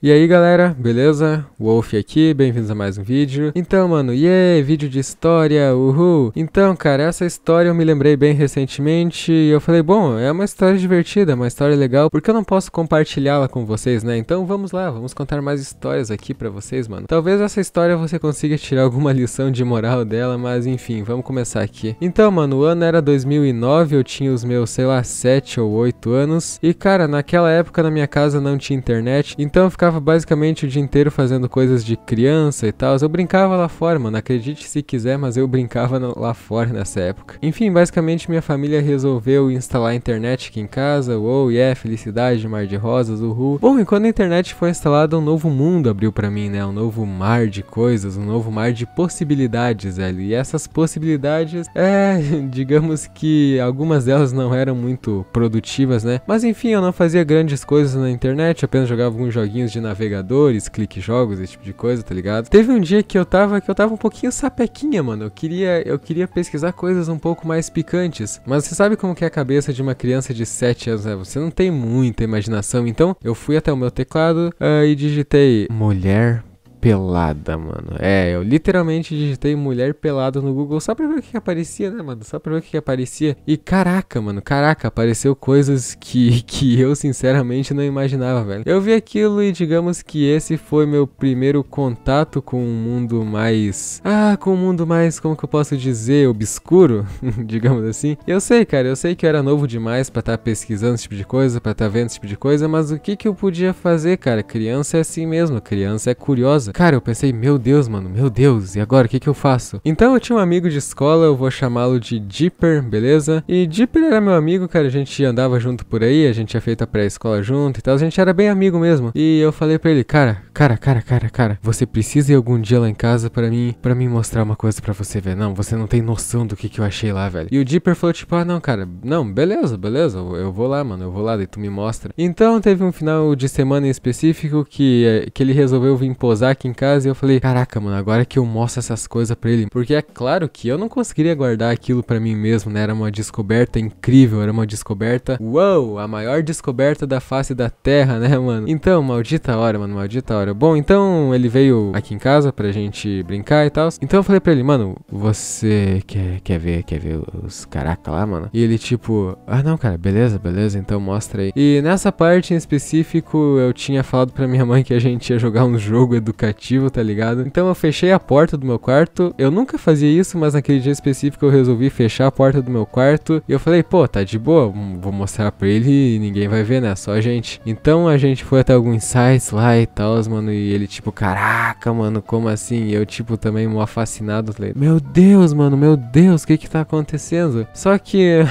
E aí galera, beleza? Wolf aqui, bem-vindos a mais um vídeo. Então mano, yeah, vídeo de história, uhul! Então cara, essa história eu me lembrei bem recentemente e eu falei, bom, é uma história divertida, é uma história legal, porque eu não posso compartilhá-la com vocês, né? Então vamos lá, vamos contar mais histórias aqui pra vocês, mano. Talvez essa história você consiga tirar alguma lição de moral dela, mas enfim, vamos começar aqui. Então mano, o ano era 2009, eu tinha os meus, sei lá, 7 ou 8 anos, e cara, naquela época na minha casa não tinha internet, então eu ficava ficava basicamente o dia inteiro fazendo coisas de criança e tal. Eu brincava lá fora, mano. Acredite se quiser, mas eu brincava lá fora nessa época. Enfim, basicamente minha família resolveu instalar a internet aqui em casa. Wow, yeah, é, felicidade, mar de rosas, uhul. Bom, e quando a internet foi instalada, um novo mundo abriu para mim, né? Um novo mar de coisas, um novo mar de possibilidades, velho. E essas possibilidades, é, digamos que algumas delas não eram muito produtivas, né? Mas enfim, eu não fazia grandes coisas na internet, apenas jogava alguns joguinhos de de navegadores, clique jogos, esse tipo de coisa, tá ligado? Teve um dia que eu tava que eu tava um pouquinho sapequinha, mano. Eu queria eu queria pesquisar coisas um pouco mais picantes, mas você sabe como que é a cabeça de uma criança de 7 anos, né? Você não tem muita imaginação. Então, eu fui até o meu teclado uh, e digitei mulher pelada, mano. É, eu literalmente digitei mulher pelada no Google só pra ver o que, aparecia, né, mano? Só pra ver o que, que aparecia. E caraca, mano, caraca, apareceu coisas que, que eu sinceramente não imaginava, velho. Eu vi aquilo e digamos que esse foi meu primeiro contato com um mundo mais. Ah, com um mundo mais, como que eu posso dizer, obscuro, digamos assim. Eu sei, cara, eu sei que eu era novo demais para estar tá pesquisando esse tipo de coisa, para estar tá vendo esse tipo de coisa, mas o que que eu podia fazer, cara? Criança é assim mesmo, criança é curiosa casa. Cara, eu pensei, meu Deus, mano, meu Deus, e agora o que, que eu faço? Então eu tinha um amigo de escola, eu vou chamá-lo de Dipper, beleza? E Dipper era meu amigo, cara, a gente andava junto por aí, a gente tinha feito a pré-escola junto e tal, a gente era bem amigo mesmo. E eu falei para ele, cara, cara, cara, cara, cara, você precisa ir algum dia lá em casa para mim, para mim mostrar uma coisa para você ver. Não, você não tem noção do que que eu achei lá, velho. E o Dipper falou tipo, ah, não, cara, não, beleza, beleza, eu vou lá, mano, eu vou lá, daí tu me mostra. Então teve um final de semana em específico que eh, que ele resolveu vir posar aqui em casa e eu falei, caraca, mano, agora que eu mostro essas coisas pra ele. Porque é claro que eu não conseguiria guardar aquilo para mim mesmo, né? Era uma descoberta incrível, era uma descoberta, uou, a maior descoberta da face da Terra, né, mano? Então, maldita hora, mano, maldita hora. Bom, então ele veio aqui em casa pra gente brincar e tal. Então eu falei pra ele, mano, você quer, quer ver, quer ver os caraca lá, mano? E ele tipo, ah não, cara, beleza, beleza, então mostra aí. E nessa parte em específico eu tinha falado pra minha mãe que a gente ia jogar um jogo educativo aplicativo, tá ligado? Então eu fechei a porta do meu quarto. Eu nunca fazia isso, mas naquele dia específico eu resolvi fechar a porta do meu quarto. E eu falei, pô, tá de boa, hum, vou mostrar pra ele e ninguém vai ver, né? Só a gente. Então a gente foi até alguns sites lá e tal, mano. E ele, tipo, caraca, mano, como assim? E eu, tipo, também mó fascinado. Falei, meu Deus, mano, meu Deus, o que que tá acontecendo? Só que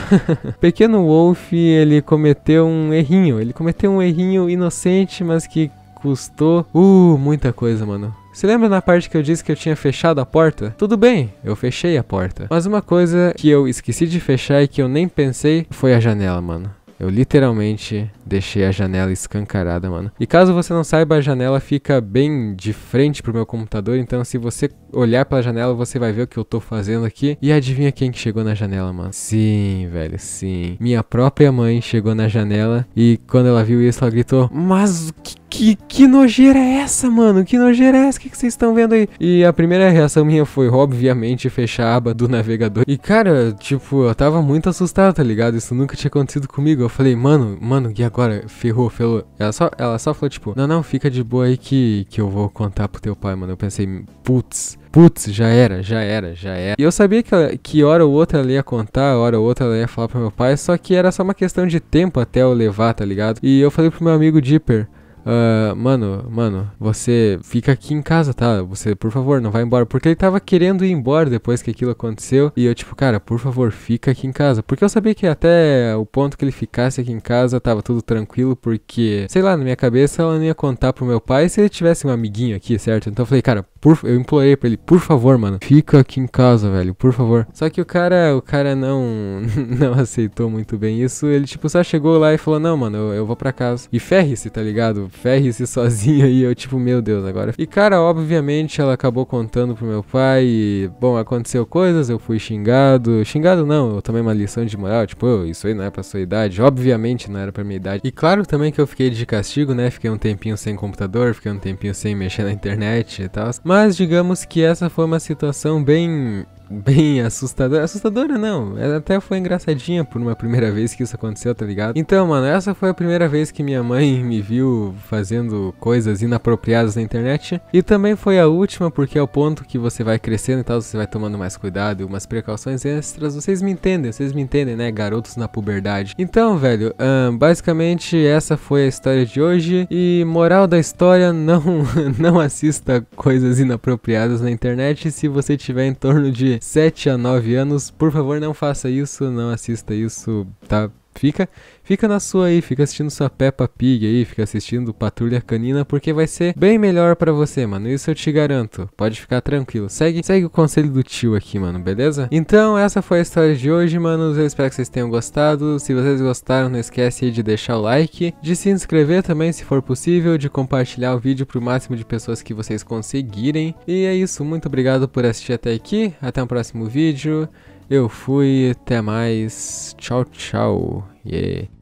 pequeno Wolf, ele cometeu um errinho. Ele cometeu um errinho inocente, mas que custou. Uh, muita coisa, mano. Se lembra na parte que eu disse que eu tinha fechado a porta? Tudo bem, eu fechei a porta. Mas uma coisa que eu esqueci de fechar e que eu nem pensei foi a janela, mano. Eu literalmente deixei a janela escancarada, mano. E caso você não saiba, a janela fica bem de frente pro meu computador, então se você olhar pela janela, você vai ver o que eu tô fazendo aqui. E adivinha quem que chegou na janela, mano? Sim, velho, sim. Minha própria mãe chegou na janela e quando ela viu isso, ela gritou: "Mas o que que, que nojeira é essa, mano? Que nojeira é essa? O que, vocês estão vendo aí? E a primeira reação minha foi, obviamente, fechar a aba do navegador. E, cara, tipo, eu tava muito assustado, tá ligado? Isso nunca tinha acontecido comigo. Eu falei, mano, mano, e agora? Ferrou, ferrou. Ela só, ela só falou, tipo, não, não, fica de boa aí que, que eu vou contar pro teu pai, mano. Eu pensei, putz. Putz, já era, já era, já era. E eu sabia que, que hora ou outra ela ia contar, hora ou outra ela ia falar pro meu pai, só que era só uma questão de tempo até eu levar, tá ligado? E eu falei pro meu amigo Dipper, Uh, mano, mano, você fica aqui em casa, tá? Você, por favor, não vai embora. Porque ele tava querendo ir embora depois que aquilo aconteceu. E eu, tipo, cara, por favor, fica aqui em casa. Porque eu sabia que até o ponto que ele ficasse aqui em casa tava tudo tranquilo. Porque, sei lá, na minha cabeça ela não ia contar pro meu pai se ele tivesse um amiguinho aqui, certo? Então eu falei, cara, por, eu implorei pra ele, por favor, mano, fica aqui em casa, velho, por favor. Só que o cara, o cara não, não aceitou muito bem isso. Ele, tipo, só chegou lá e falou: não, mano, eu, eu vou pra casa. E ferre-se, tá ligado? ferre-se sozinha e eu tipo, meu Deus, agora. E cara, obviamente ela acabou contando pro meu pai e, bom, aconteceu coisas, eu fui xingado. Xingado não, eu tomei uma lição de moral, tipo, oh, isso aí não é pra sua idade. Obviamente não era pra minha idade. E claro também que eu fiquei de castigo, né? Fiquei um tempinho sem computador, fiquei um tempinho sem mexer na internet e tal. Mas digamos que essa foi uma situação bem bem assustadora. Assustadora não, ela até foi engraçadinha por uma primeira vez que isso aconteceu, tá ligado? Então, mano, essa foi a primeira vez que minha mãe me viu fazendo coisas inapropriadas na internet. E também foi a última, porque é o ponto que você vai crescendo e tal, você vai tomando mais cuidado, e umas precauções extras. Vocês me entendem, vocês me entendem, né? Garotos na puberdade. Então, velho, basicamente essa foi a história de hoje. E moral da história, não, não assista coisas inapropriadas na internet se você tiver em torno de 7 a 9 anos. Por favor, não faça isso, não assista isso, tá? Fica, fica na sua aí, fica assistindo sua Peppa Pig aí, fica assistindo Patrulha Canina, porque vai ser bem melhor para você, mano. Isso eu te garanto. Pode ficar tranquilo. Segue, segue o conselho do tio aqui, mano, beleza? Então, essa foi a história de hoje, mano. Eu espero que vocês tenham gostado. Se vocês gostaram, não esquece de deixar o like, de se inscrever também, se for possível, de compartilhar o vídeo pro máximo de pessoas que vocês conseguirem. E é isso, muito obrigado por assistir até aqui. Até o próximo vídeo. Eu fui, até mais. Tchau, tchau. Yeah.